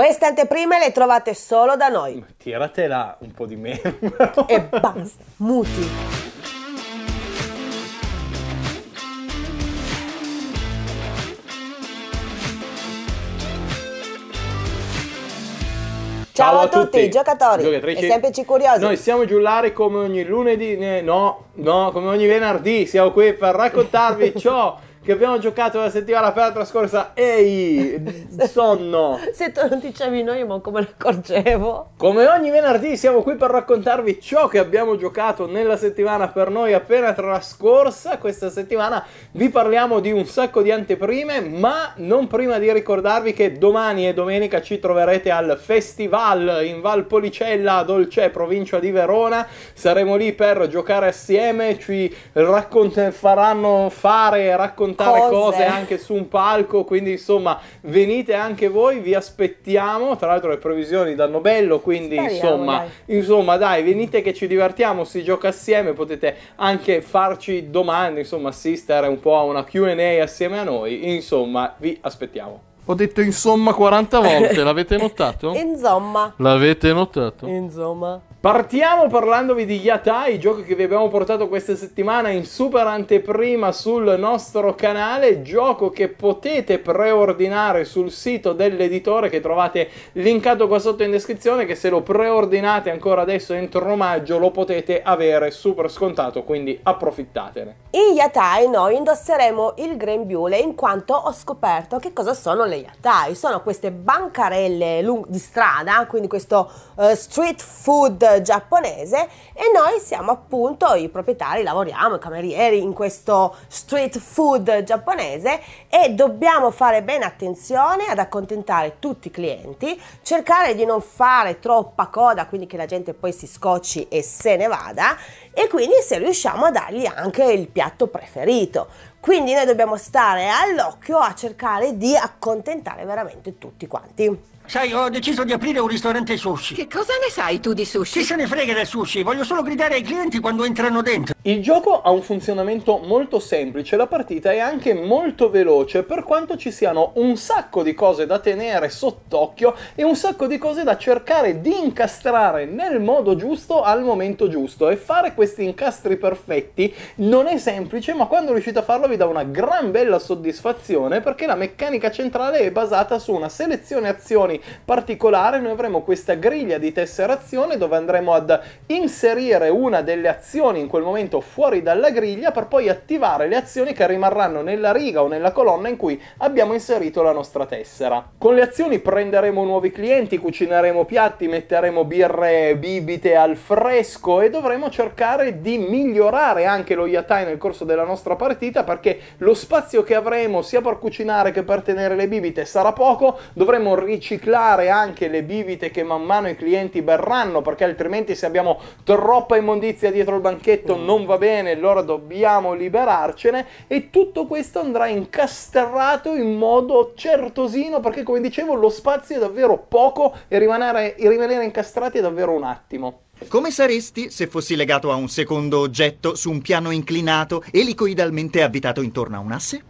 Queste anteprime le trovate solo da noi. Tiratela un po' di meno. e basta, muti. Ciao, Ciao a, a tutti, tutti, giocatori Giocatrici. e semplici curiosi. Noi siamo Giullari come ogni lunedì, no, no, come ogni venerdì. Siamo qui per raccontarvi ciò che abbiamo giocato la settimana appena trascorsa. Ehi, sonno! Se tu non dicevi no, io manco me ne accorgevo. Come ogni venerdì siamo qui per raccontarvi ciò che abbiamo giocato nella settimana per noi appena trascorsa. Questa settimana vi parliamo di un sacco di anteprime, ma non prima di ricordarvi che domani e domenica ci troverete al Festival in Valpolicella, Dolce, provincia di Verona. Saremo lì per giocare assieme, ci raccont- faranno fare raccontare raccontare cose. cose. anche su un palco, quindi insomma venite anche voi, vi aspettiamo, tra l'altro le previsioni danno bello, quindi Speriamo, insomma, dai. insomma dai, venite che ci divertiamo, si gioca assieme, potete anche farci domande, insomma assistere un po' a una Q&A assieme a noi, insomma vi aspettiamo. Ho detto insomma 40 volte, l'avete notato? Insomma. L'avete notato? Insomma. Partiamo parlandovi di Yatai, gioco che vi abbiamo portato questa settimana in super anteprima sul nostro canale, gioco che potete preordinare sul sito dell'editore che trovate linkato qua sotto in descrizione, che se lo preordinate ancora adesso entro maggio lo potete avere super scontato, quindi approfittatene. In Yatai noi indosseremo il grembiule in quanto ho scoperto che cosa sono le Yatai, sono queste bancarelle di strada, quindi questo uh, street food giapponese e noi siamo appunto i proprietari, lavoriamo, i camerieri in questo street food giapponese e dobbiamo fare bene attenzione ad accontentare tutti i clienti, cercare di non fare troppa coda, quindi che la gente poi si scocci e se ne vada e quindi se riusciamo a dargli anche il piatto preferito. Quindi noi dobbiamo stare all'occhio a cercare di accontentare veramente tutti quanti. Sai, ho deciso di aprire un ristorante sushi. Che cosa ne sai tu di sushi? Chi se ne frega del sushi? Voglio solo gridare ai clienti quando entrano dentro. Il gioco ha un funzionamento molto semplice, la partita è anche molto veloce, per quanto ci siano un sacco di cose da tenere sott'occhio e un sacco di cose da cercare di incastrare nel modo giusto al momento giusto. E fare questi incastri perfetti non è semplice, ma quando riuscite a farlo vi dà una gran bella soddisfazione perché la meccanica centrale è basata su una selezione azioni particolare, noi avremo questa griglia di tesserazione dove andremo ad inserire una delle azioni in quel momento fuori dalla griglia per poi attivare le azioni che rimarranno nella riga o nella colonna in cui abbiamo inserito la nostra tessera. Con le azioni prenderemo nuovi clienti, cucineremo piatti, metteremo birre bibite al fresco e dovremo cercare di migliorare anche lo yatai nel corso della nostra partita per perché lo spazio che avremo sia per cucinare che per tenere le bibite sarà poco, dovremo riciclare anche le bibite che man mano i clienti berranno perché altrimenti se abbiamo troppa immondizia dietro il banchetto mm. non va bene, allora dobbiamo liberarcene e tutto questo andrà incastrato in modo certosino perché come dicevo lo spazio è davvero poco e rimanere, rimanere incastrati è davvero un attimo. Come saresti se fossi legato a un secondo oggetto su un piano inclinato elicoidalmente avvitato intorno a un asse?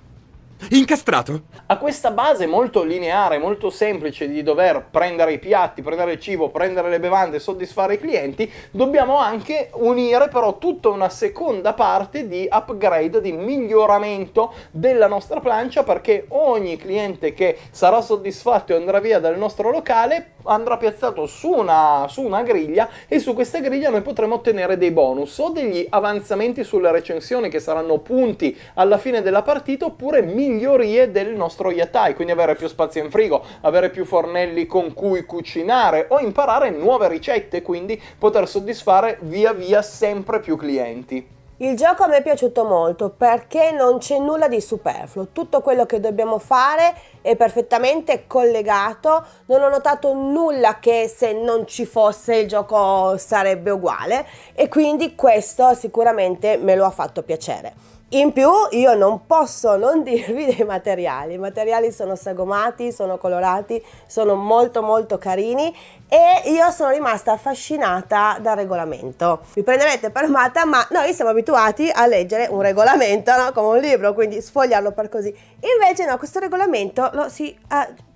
Incastrato! A questa base molto lineare, molto semplice di dover prendere i piatti, prendere il cibo, prendere le bevande, soddisfare i clienti, dobbiamo anche unire però tutta una seconda parte di upgrade, di miglioramento della nostra plancia perché ogni cliente che sarà soddisfatto e andrà via dal nostro locale andrà piazzato su una, su una griglia e su questa griglia noi potremo ottenere dei bonus o degli avanzamenti sulle recensioni che saranno punti alla fine della partita oppure miglioramenti migliorie del nostro yatai, quindi avere più spazio in frigo, avere più fornelli con cui cucinare o imparare nuove ricette, quindi poter soddisfare via via sempre più clienti. Il gioco a me è piaciuto molto perché non c'è nulla di superfluo, tutto quello che dobbiamo fare è perfettamente collegato, non ho notato nulla che se non ci fosse il gioco sarebbe uguale e quindi questo sicuramente me lo ha fatto piacere. In più io non posso non dirvi dei materiali, i materiali sono sagomati, sono colorati, sono molto molto carini e io sono rimasta affascinata dal regolamento. Vi prenderete per matta ma noi siamo abituati a leggere un regolamento no? come un libro, quindi sfogliarlo per così. Invece no, questo regolamento lo si... Uh,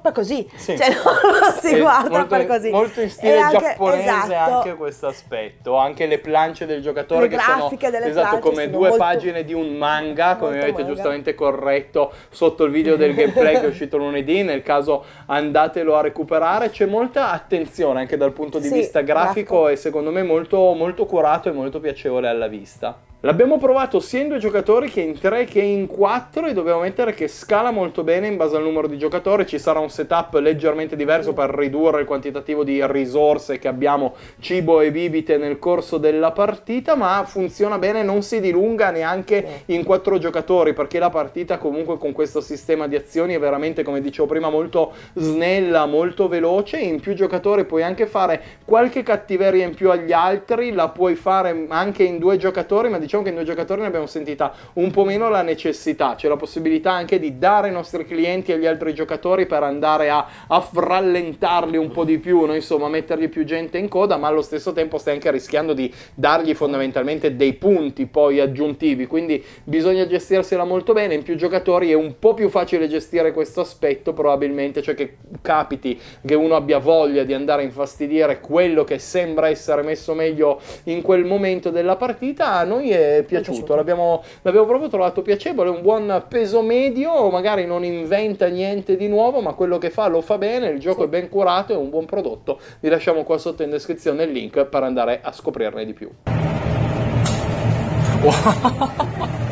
per così, sì. cioè non si guarda molto, per così. Molto in stile anche, giapponese esatto, anche questo aspetto, anche le planche del giocatore che sono delle esatto, come due molto, pagine di un manga, come avete manga. giustamente corretto sotto il video del gameplay che è uscito lunedì, nel caso andatelo a recuperare, c'è molta attenzione anche dal punto di sì, vista grafico, grafico, e secondo me molto, molto curato e molto piacevole alla vista. L'abbiamo provato sia in due giocatori che in tre che in quattro e dobbiamo mettere che scala molto bene in base al numero di giocatori, ci sarà un setup leggermente diverso per ridurre il quantitativo di risorse che abbiamo cibo e bibite nel corso della partita, ma funziona bene, non si dilunga neanche in quattro giocatori perché la partita comunque con questo sistema di azioni è veramente come dicevo prima molto snella, molto veloce, in più giocatori puoi anche fare qualche cattiveria in più agli altri, la puoi fare anche in due giocatori, ma diciamo diciamo che noi giocatori ne abbiamo sentita un po' meno la necessità, c'è la possibilità anche di dare ai nostri clienti e agli altri giocatori per andare a, a rallentarli un po' di più, no? insomma mettergli più gente in coda, ma allo stesso tempo stai anche rischiando di dargli fondamentalmente dei punti poi aggiuntivi, quindi bisogna gestirsela molto bene, in più giocatori è un po' più facile gestire questo aspetto probabilmente, cioè che capiti che uno abbia voglia di andare a infastidire quello che sembra essere messo meglio in quel momento della partita, a noi è piaciuto, l'abbiamo, l'abbiamo proprio trovato piacevole, un buon peso medio, magari non inventa niente di nuovo, ma quello che fa lo fa bene, il gioco sì. è ben curato, è un buon prodotto. Vi lasciamo qua sotto in descrizione il link per andare a scoprirne di più. Wow.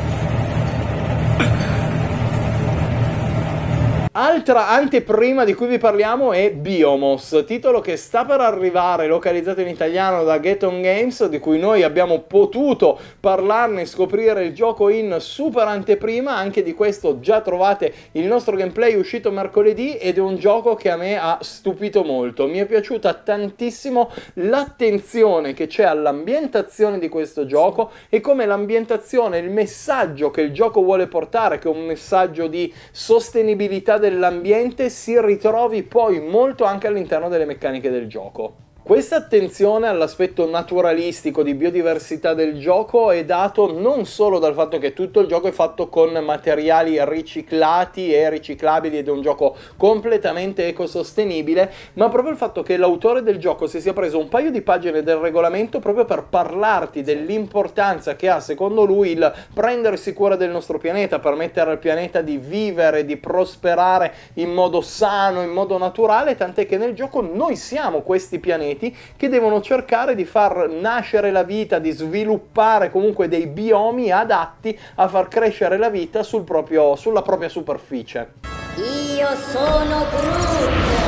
Altra anteprima di cui vi parliamo è Biomos, titolo che sta per arrivare, localizzato in italiano da Get On Games, di cui noi abbiamo potuto parlarne e scoprire il gioco in super anteprima, anche di questo già trovate il nostro gameplay uscito mercoledì ed è un gioco che a me ha stupito molto, mi è piaciuta tantissimo l'attenzione che c'è all'ambientazione di questo gioco e come l'ambientazione, il messaggio che il gioco vuole portare, che è un messaggio di sostenibilità dell'ambiente si ritrovi poi molto anche all'interno delle meccaniche del gioco. Questa attenzione all'aspetto naturalistico di biodiversità del gioco è dato non solo dal fatto che tutto il gioco è fatto con materiali riciclati e riciclabili ed è un gioco completamente ecosostenibile, ma proprio il fatto che l'autore del gioco si sia preso un paio di pagine del regolamento proprio per parlarti dell'importanza che ha secondo lui il prendersi cura del nostro pianeta, permettere al pianeta di vivere, di prosperare in modo sano, in modo naturale, tant'è che nel gioco noi siamo questi pianeti pianeti che devono cercare di far nascere la vita, di sviluppare comunque dei biomi adatti a far crescere la vita sul proprio, sulla propria superficie. Io sono Groot!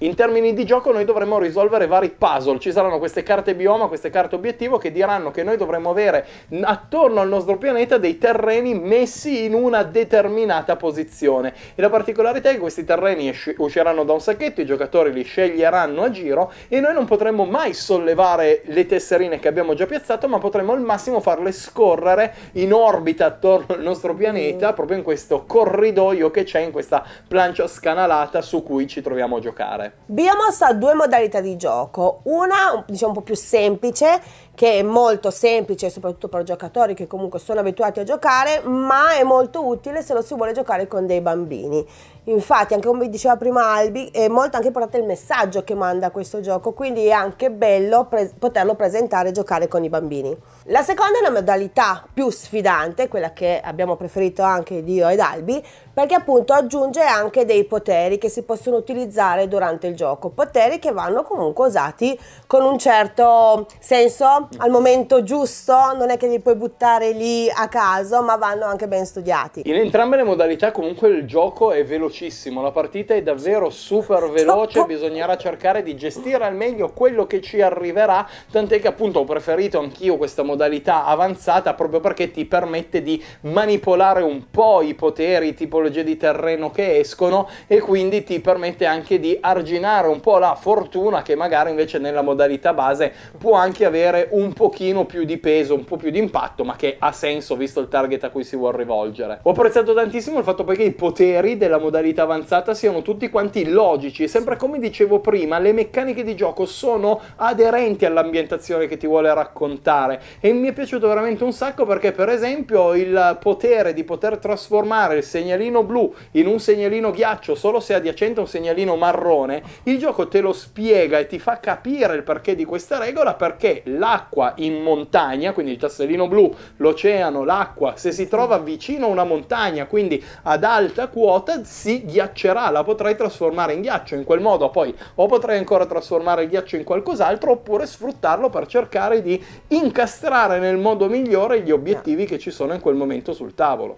In termini di gioco noi dovremo risolvere vari puzzle, ci saranno queste carte bioma, queste carte obiettivo che diranno che noi dovremo avere attorno al nostro pianeta dei terreni messi in una determinata posizione. E la particolarità è che questi terreni usciranno da un sacchetto, i giocatori li sceglieranno a giro e noi non potremo mai sollevare le tesserine che abbiamo già piazzato, ma potremo al massimo farle scorrere in orbita attorno al nostro pianeta, mm. proprio in questo corridoio che c'è, in questa plancia scanalata su cui ci troviamo a giocare giocare? Biomos ha due modalità di gioco, una diciamo un po' più semplice, che è molto semplice soprattutto per giocatori che comunque sono abituati a giocare, ma è molto utile se lo si vuole giocare con dei bambini. Infatti, anche come diceva prima Albi, è molto anche importante il messaggio che manda questo gioco, quindi è anche bello pre poterlo presentare e giocare con i bambini. La seconda è una modalità più sfidante, quella che abbiamo preferito anche io ed Albi, perché appunto aggiunge anche dei poteri che si possono utilizzare durante il gioco, poteri che vanno comunque usati con un certo senso, al momento giusto, non è che li puoi buttare lì a caso, ma vanno anche ben studiati. In entrambe le modalità comunque il gioco è veloce velocissimo, la partita è davvero super veloce, bisognerà cercare di gestire al meglio quello che ci arriverà, tant'è che appunto ho preferito anch'io questa modalità avanzata proprio perché ti permette di manipolare un po' i poteri, tipologie di terreno che escono e quindi ti permette anche di arginare un po' la fortuna che magari invece nella modalità base può anche avere un pochino più di peso, un po' più di impatto, ma che ha senso visto il target a cui si vuole rivolgere. Ho apprezzato tantissimo il fatto poi che i poteri della modalità mentalità avanzata siano tutti quanti logici e sempre come dicevo prima le meccaniche di gioco sono aderenti all'ambientazione che ti vuole raccontare e mi è piaciuto veramente un sacco perché per esempio il potere di poter trasformare il segnalino blu in un segnalino ghiaccio solo se adiacente a un segnalino marrone il gioco te lo spiega e ti fa capire il perché di questa regola perché l'acqua in montagna quindi il tassellino blu l'oceano l'acqua se si trova vicino a una montagna quindi ad alta quota si si ghiaccerà, la potrai trasformare in ghiaccio, in quel modo poi o potrai ancora trasformare il ghiaccio in qualcos'altro oppure sfruttarlo per cercare di incastrare nel modo migliore gli obiettivi che ci sono in quel momento sul tavolo.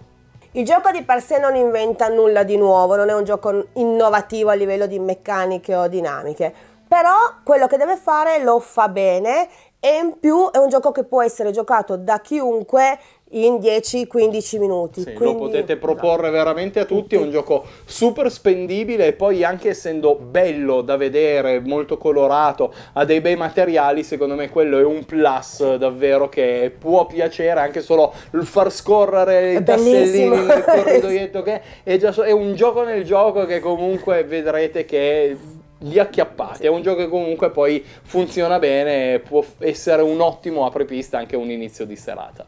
Il gioco di per sé non inventa nulla di nuovo, non è un gioco innovativo a livello di meccaniche o dinamiche, però quello che deve fare lo fa bene e in più è un gioco che può essere giocato da chiunque in 10-15 minuti. Sì, Quindi... Lo potete esatto. proporre esatto. veramente a tutti, è un gioco super spendibile e poi anche essendo bello da vedere, molto colorato, ha dei bei materiali, secondo me quello è un plus davvero che può piacere, anche solo il far scorrere i tassellini nel corridoietto che è, già so- è un gioco nel gioco che comunque vedrete che li acchiappate. È un gioco che comunque poi funziona bene, può essere un ottimo apripista anche un inizio di serata.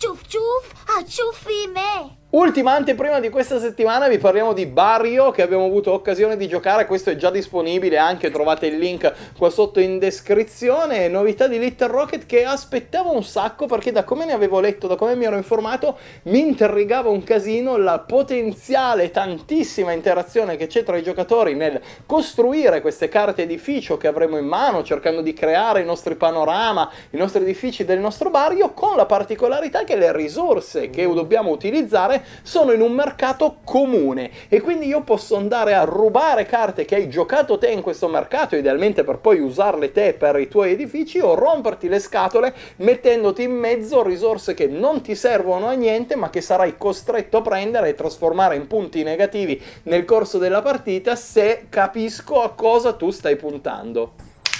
Tschuf tschuf, hat ah, tschuffi meh. Ultima anteprima di questa settimana vi parliamo di Barrio che abbiamo avuto occasione di giocare, questo è già disponibile anche, trovate il link qua sotto in descrizione, novità di Little Rocket che aspettavo un sacco perché da come ne avevo letto, da come mi ero informato, mi intrigava un casino la potenziale tantissima interazione che c'è tra i giocatori nel costruire queste carte edificio che avremo in mano, cercando di creare i nostri panorama, i nostri edifici del nostro barrio, con la particolarità che le risorse che dobbiamo utilizzare sono in un mercato comune e quindi io posso andare a rubare carte che hai giocato te in questo mercato, idealmente per poi usarle te per i tuoi edifici o romperti le scatole mettendoti in mezzo risorse che non ti servono a niente ma che sarai costretto a prendere e trasformare in punti negativi nel corso della partita se capisco a cosa tu stai puntando.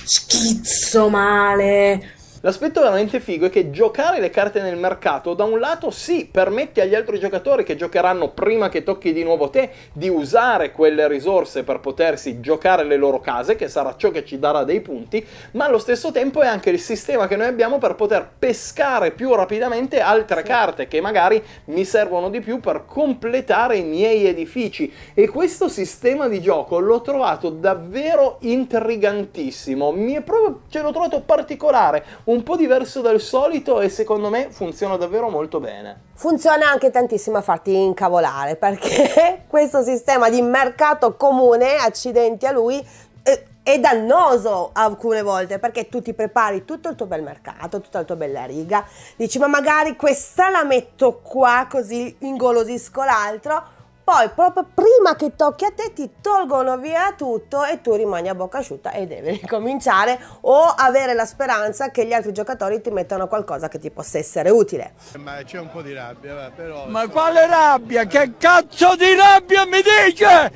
Schizzo male! L'aspetto veramente figo è che giocare le carte nel mercato, da un lato sì, permette agli altri giocatori che giocheranno prima che tocchi di nuovo te di usare quelle risorse per potersi giocare le loro case, che sarà ciò che ci darà dei punti, ma allo stesso tempo è anche il sistema che noi abbiamo per poter pescare più rapidamente altre sì. carte che magari mi servono di più per completare i miei edifici. E questo sistema di gioco l'ho trovato davvero intrigantissimo, mi è proprio, ce l'ho trovato particolare un po' diverso dal solito e secondo me funziona davvero molto bene. Funziona anche tantissimo a farti incavolare perché questo sistema di mercato comune, accidenti a lui, eh, è dannoso alcune volte perché tu ti prepari tutto il tuo bel mercato, tutta la tua bella riga, dici ma magari questa la metto qua così ingolosisco l'altro poi proprio prima che tocchi a te ti tolgono via tutto e tu rimani a bocca asciutta e devi ricominciare o avere la speranza che gli altri giocatori ti mettano qualcosa che ti possa essere utile. Ma c'è un po' di rabbia, però... Ma quale rabbia? Che cazzo di rabbia mi dice?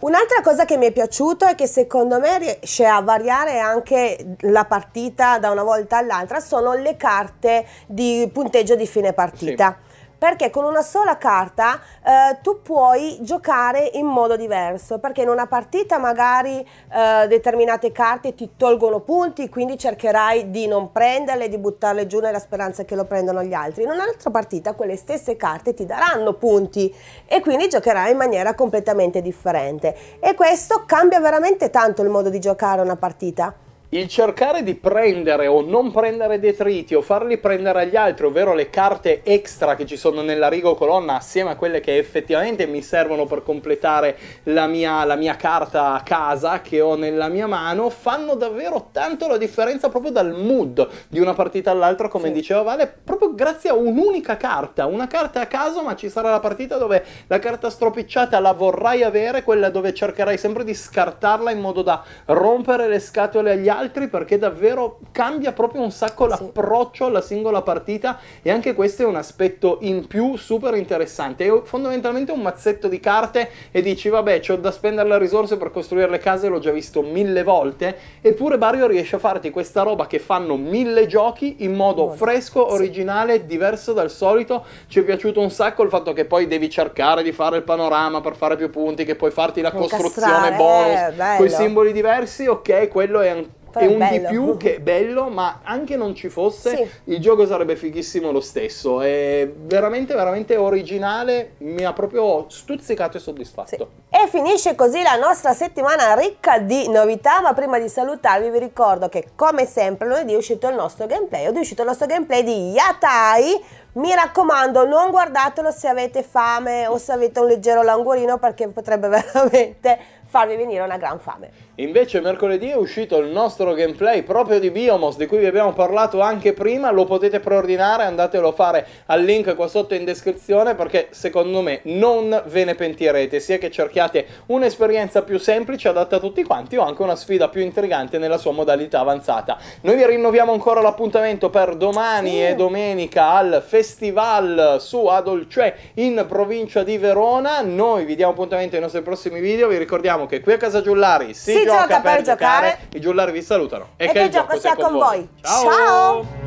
Un'altra cosa che mi è piaciuto e che secondo me riesce a variare anche la partita da una volta all'altra sono le carte di punteggio di fine partita. Sì perché con una sola carta eh, tu puoi giocare in modo diverso, perché in una partita magari eh, determinate carte ti tolgono punti, quindi cercherai di non prenderle, di buttarle giù nella speranza che lo prendano gli altri. In un'altra partita quelle stesse carte ti daranno punti e quindi giocherai in maniera completamente differente. E questo cambia veramente tanto il modo di giocare una partita il cercare di prendere o non prendere detriti o farli prendere agli altri, ovvero le carte extra che ci sono nella riga o colonna assieme a quelle che effettivamente mi servono per completare la mia, la mia carta a casa che ho nella mia mano, fanno davvero tanto la differenza proprio dal mood di una partita all'altra, come sì. diceva Vale, proprio grazie a un'unica carta, una carta a caso, ma ci sarà la partita dove la carta stropicciata la vorrai avere, quella dove cercherai sempre di scartarla in modo da rompere le scatole agli altri altri perché davvero cambia proprio un sacco l'approccio alla singola partita e anche questo è un aspetto in più super interessante. È fondamentalmente un mazzetto di carte e dici vabbè ho da spendere le risorse per costruire le case, l'ho già visto mille volte, eppure Barrio riesce a farti questa roba che fanno mille giochi in modo Buono. fresco, originale, sì. diverso dal solito. Ci è piaciuto un sacco il fatto che poi devi cercare di fare il panorama per fare più punti, che puoi farti la costruzione bonus eh, con i simboli diversi, ok, quello è ancora però e un bello. di più che è bello, ma anche non ci fosse, sì. il gioco sarebbe fighissimo lo stesso. È veramente, veramente originale, mi ha proprio stuzzicato e soddisfatto. Sì. E finisce così la nostra settimana ricca di novità, ma prima di salutarvi vi ricordo che come sempre lunedì è uscito il nostro gameplay, è uscito il nostro gameplay di Yatai. Mi raccomando, non guardatelo se avete fame o se avete un leggero languorino perché potrebbe veramente farvi venire una gran fame. Invece mercoledì è uscito il nostro gameplay proprio di Biomos, di cui vi abbiamo parlato anche prima, lo potete preordinare, andatelo a fare al link qua sotto in descrizione perché secondo me non ve ne pentirete, sia che cerchiate un'esperienza più semplice adatta a tutti quanti o anche una sfida più intrigante nella sua modalità avanzata. Noi vi rinnoviamo ancora l'appuntamento per domani sì. e domenica al festival su Adolce in provincia di Verona, noi vi diamo appuntamento ai nostri prossimi video, vi ricordiamo ricordiamo che qui a Casa Giullari si, si gioca, gioca, per, per giocare. giocare. I Giullari vi salutano. E, e che, che, il gioco, sia con voi. voi. Ciao. Ciao.